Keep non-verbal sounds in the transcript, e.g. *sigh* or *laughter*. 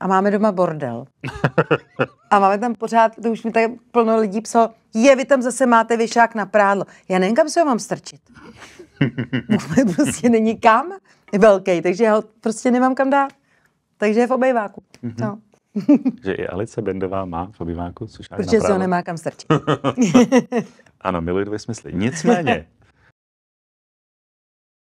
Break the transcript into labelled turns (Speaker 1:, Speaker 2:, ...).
Speaker 1: A máme doma bordel. *laughs* A máme tam pořád, to už mi tak plno lidí psalo, je, vy tam zase máte vyšák na prádlo. Já nevím, kam se ho mám strčit.
Speaker 2: *laughs* Vůbec prostě
Speaker 1: není kam velký, takže já ho prostě nemám kam dát. Takže je v obejváku.
Speaker 3: Mm-hmm. No. *laughs* že i Alice Bendová má v obýváku sušák Protože se ho nemá kam strčit. ano, miluji dvě smysly. Nicméně,